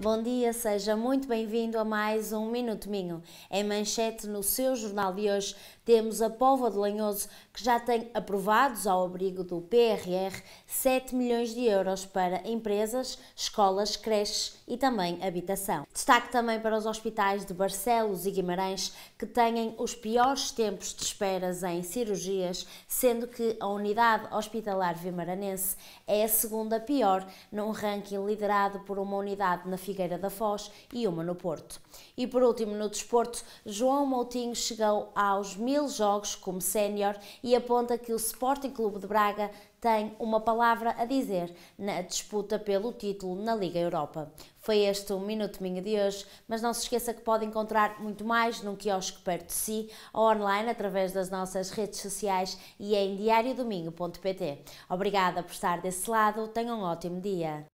Bom dia, seja muito bem-vindo a mais um Minuto Minho. Em manchete no seu jornal de hoje temos a Póvoa de Lanhoso que já tem aprovados ao abrigo do PRR 7 milhões de euros para empresas, escolas, creches e também habitação. Destaque também para os hospitais de Barcelos e Guimarães, que têm os piores tempos de esperas em cirurgias, sendo que a unidade hospitalar vimaranense é a segunda pior num ranking liderado por uma unidade na Figueira da Foz e uma no Porto. E por último, no desporto, João Moutinho chegou aos mil jogos como sénior e aponta que o Sporting Clube de Braga tem uma palavra a dizer na disputa pelo título na Liga Europa. Foi este o Minuto Minho de hoje, mas não se esqueça que pode encontrar muito mais num quiosque perto de si ou online através das nossas redes sociais e em diariodomingo.pt. Obrigada por estar desse lado, tenha um ótimo dia.